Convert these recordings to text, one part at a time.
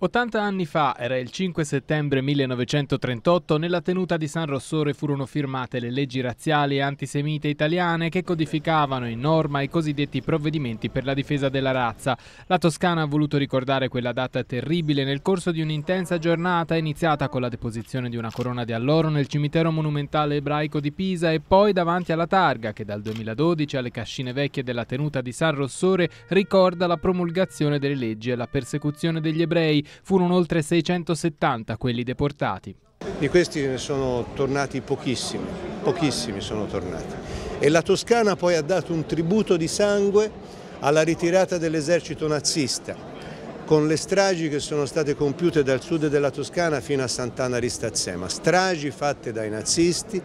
80 anni fa, era il 5 settembre 1938, nella tenuta di San Rossore furono firmate le leggi razziali e antisemite italiane che codificavano in norma i cosiddetti provvedimenti per la difesa della razza. La Toscana ha voluto ricordare quella data terribile nel corso di un'intensa giornata iniziata con la deposizione di una corona di alloro nel cimitero monumentale ebraico di Pisa e poi davanti alla targa che dal 2012 alle cascine vecchie della tenuta di San Rossore ricorda la promulgazione delle leggi e la persecuzione degli ebrei furono oltre 670 quelli deportati. Di questi ne sono tornati pochissimi, pochissimi sono tornati. E la Toscana poi ha dato un tributo di sangue alla ritirata dell'esercito nazista, con le stragi che sono state compiute dal sud della Toscana fino a Sant'Anna Ristazzema, stragi fatte dai nazisti,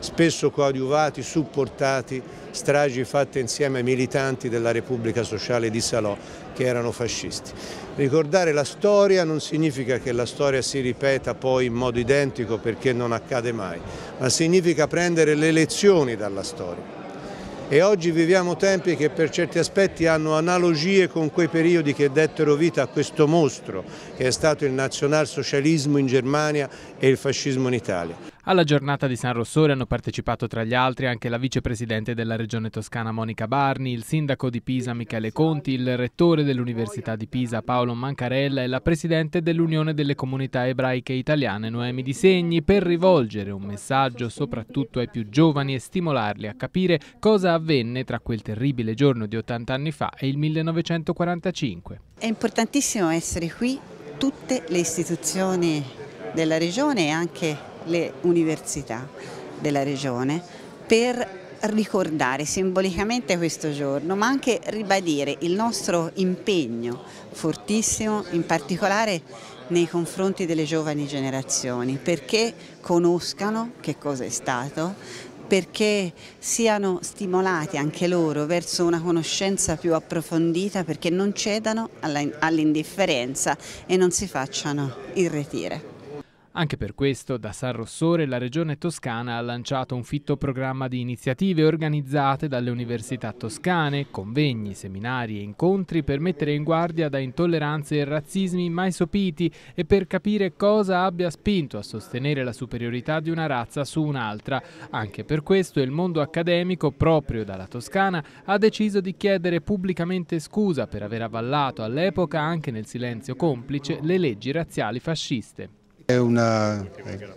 spesso coadiuvati, supportati, stragi fatte insieme ai militanti della Repubblica Sociale di Salò che erano fascisti. Ricordare la storia non significa che la storia si ripeta poi in modo identico perché non accade mai, ma significa prendere le lezioni dalla storia e oggi viviamo tempi che per certi aspetti hanno analogie con quei periodi che dettero vita a questo mostro che è stato il nazionalsocialismo in Germania e il fascismo in Italia. Alla giornata di San Rossore hanno partecipato tra gli altri anche la vicepresidente della regione toscana Monica Barni, il sindaco di Pisa Michele Conti, il rettore dell'Università di Pisa Paolo Mancarella e la presidente dell'Unione delle Comunità Ebraiche Italiane Noemi Di Segni per rivolgere un messaggio soprattutto ai più giovani e stimolarli a capire cosa avvenne tra quel terribile giorno di 80 anni fa e il 1945. È importantissimo essere qui, tutte le istituzioni della regione e anche le università della regione per ricordare simbolicamente questo giorno ma anche ribadire il nostro impegno fortissimo in particolare nei confronti delle giovani generazioni perché conoscano che cosa è stato, perché siano stimolati anche loro verso una conoscenza più approfondita, perché non cedano all'indifferenza e non si facciano irretire. Anche per questo, da San Rossore, la Regione Toscana ha lanciato un fitto programma di iniziative organizzate dalle università toscane, convegni, seminari e incontri per mettere in guardia da intolleranze e razzismi mai sopiti e per capire cosa abbia spinto a sostenere la superiorità di una razza su un'altra. Anche per questo il mondo accademico, proprio dalla Toscana, ha deciso di chiedere pubblicamente scusa per aver avallato all'epoca, anche nel silenzio complice, le leggi razziali fasciste. È una,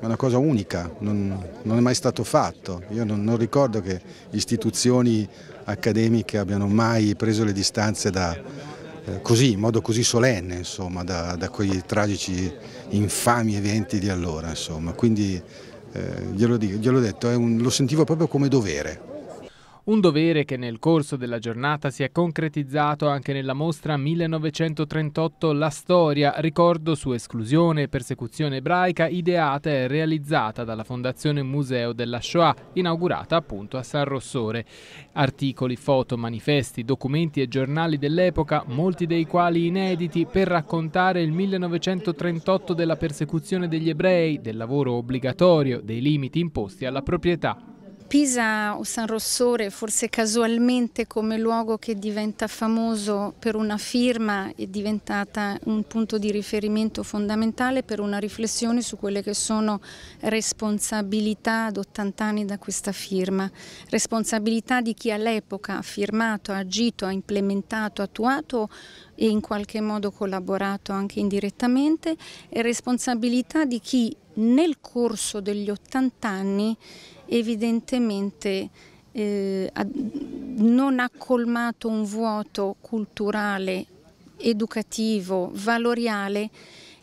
una cosa unica, non, non, è mai stato fatto. Io non, non, ricordo che istituzioni accademiche abbiano mai preso le distanze da, eh, così, in modo così solenne insomma, da, da, quei tragici, infami eventi di allora. Insomma. Quindi eh, glielo, ho detto, un, lo sentivo proprio come dovere. Un dovere che nel corso della giornata si è concretizzato anche nella mostra 1938 La Storia, ricordo su esclusione e persecuzione ebraica ideata e realizzata dalla Fondazione Museo della Shoah, inaugurata appunto a San Rossore. Articoli, foto, manifesti, documenti e giornali dell'epoca, molti dei quali inediti, per raccontare il 1938 della persecuzione degli ebrei, del lavoro obbligatorio, dei limiti imposti alla proprietà. Pisa o San Rossore forse casualmente come luogo che diventa famoso per una firma è diventata un punto di riferimento fondamentale per una riflessione su quelle che sono responsabilità ad 80 anni da questa firma, responsabilità di chi all'epoca ha firmato, ha agito, ha implementato, attuato e in qualche modo collaborato anche indirettamente e responsabilità di chi nel corso degli 80 anni evidentemente eh, non ha colmato un vuoto culturale, educativo, valoriale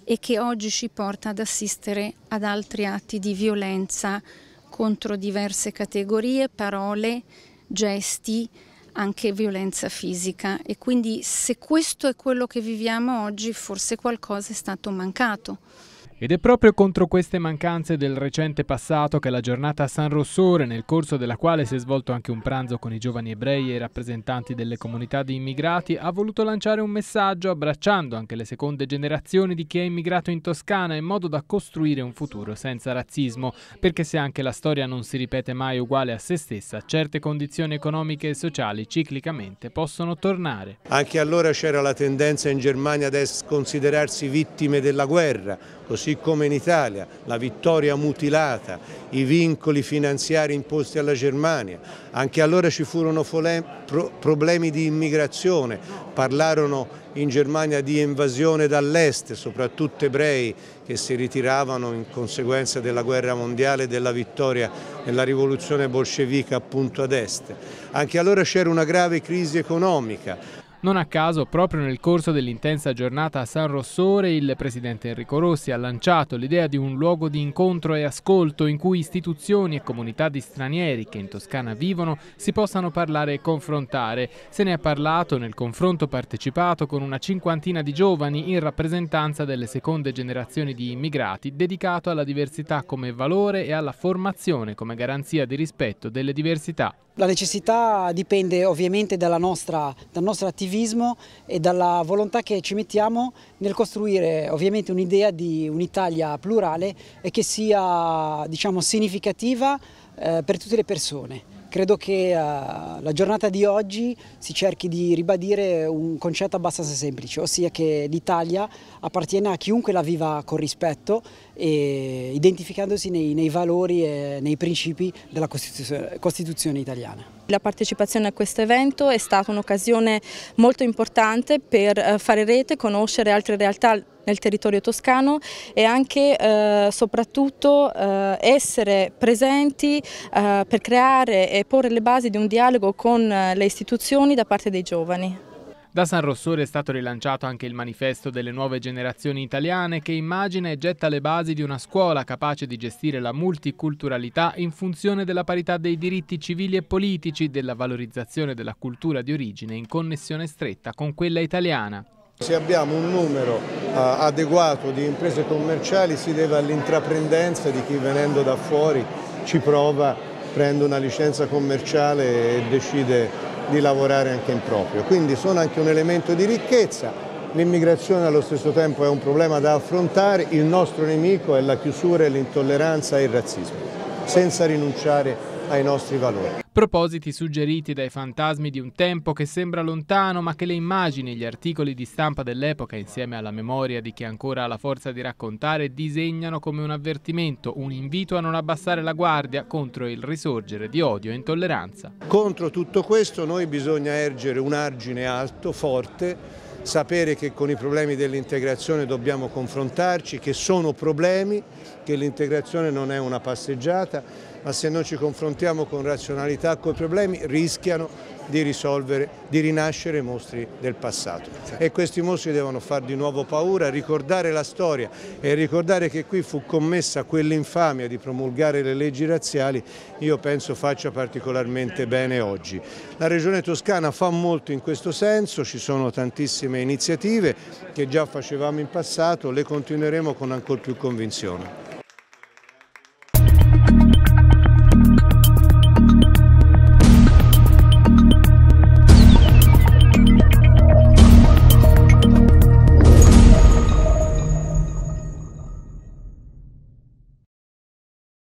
e che oggi ci porta ad assistere ad altri atti di violenza contro diverse categorie, parole, gesti, anche violenza fisica e quindi se questo è quello che viviamo oggi forse qualcosa è stato mancato. Ed è proprio contro queste mancanze del recente passato che la giornata a San Rossore, nel corso della quale si è svolto anche un pranzo con i giovani ebrei e i rappresentanti delle comunità di immigrati, ha voluto lanciare un messaggio abbracciando anche le seconde generazioni di chi è immigrato in Toscana in modo da costruire un futuro senza razzismo, perché se anche la storia non si ripete mai uguale a se stessa, certe condizioni economiche e sociali ciclicamente possono tornare. Anche allora c'era la tendenza in Germania ad considerarsi vittime della guerra così come in Italia, la vittoria mutilata, i vincoli finanziari imposti alla Germania. Anche allora ci furono problemi di immigrazione, parlarono in Germania di invasione dall'est, soprattutto ebrei che si ritiravano in conseguenza della guerra mondiale e della vittoria nella rivoluzione bolscevica appunto ad est. Anche allora c'era una grave crisi economica, non a caso, proprio nel corso dell'intensa giornata a San Rossore, il presidente Enrico Rossi ha lanciato l'idea di un luogo di incontro e ascolto in cui istituzioni e comunità di stranieri che in Toscana vivono si possano parlare e confrontare. Se ne è parlato nel confronto partecipato con una cinquantina di giovani in rappresentanza delle seconde generazioni di immigrati, dedicato alla diversità come valore e alla formazione come garanzia di rispetto delle diversità. La necessità dipende ovviamente nostra, dalla nostra attività civismo e dalla volontà che ci mettiamo nel costruire ovviamente un'idea di un'Italia plurale e che sia diciamo, significativa eh, per tutte le persone. Credo che uh, la giornata di oggi si cerchi di ribadire un concetto abbastanza semplice, ossia che l'Italia appartiene a chiunque la viva con rispetto e identificandosi nei, nei valori e nei principi della Costituzione, Costituzione italiana. La partecipazione a questo evento è stata un'occasione molto importante per eh, fare rete, conoscere altre realtà nel territorio toscano e anche eh, soprattutto eh, essere presenti eh, per creare e porre le basi di un dialogo con eh, le istituzioni da parte dei giovani. Da San Rossore è stato rilanciato anche il manifesto delle nuove generazioni italiane che immagina e getta le basi di una scuola capace di gestire la multiculturalità in funzione della parità dei diritti civili e politici, della valorizzazione della cultura di origine in connessione stretta con quella italiana. Se abbiamo un numero eh, adeguato di imprese commerciali si deve all'intraprendenza di chi venendo da fuori ci prova, prende una licenza commerciale e decide di lavorare anche in proprio. Quindi sono anche un elemento di ricchezza. L'immigrazione allo stesso tempo è un problema da affrontare, il nostro nemico è la chiusura, l'intolleranza e il razzismo, senza rinunciare ai nostri valori. Propositi suggeriti dai fantasmi di un tempo che sembra lontano ma che le immagini e gli articoli di stampa dell'epoca insieme alla memoria di chi ancora ha la forza di raccontare disegnano come un avvertimento, un invito a non abbassare la guardia contro il risorgere di odio e intolleranza. Contro tutto questo noi bisogna ergere un argine alto, forte, sapere che con i problemi dell'integrazione dobbiamo confrontarci, che sono problemi, che l'integrazione non è una passeggiata, ma se non ci confrontiamo con razionalità, con i problemi, rischiano di risolvere, di rinascere mostri del passato. E questi mostri devono far di nuovo paura, ricordare la storia e ricordare che qui fu commessa quell'infamia di promulgare le leggi razziali, io penso faccia particolarmente bene oggi. La Regione Toscana fa molto in questo senso, ci sono tantissime iniziative che già facevamo in passato, le continueremo con ancora più convinzione.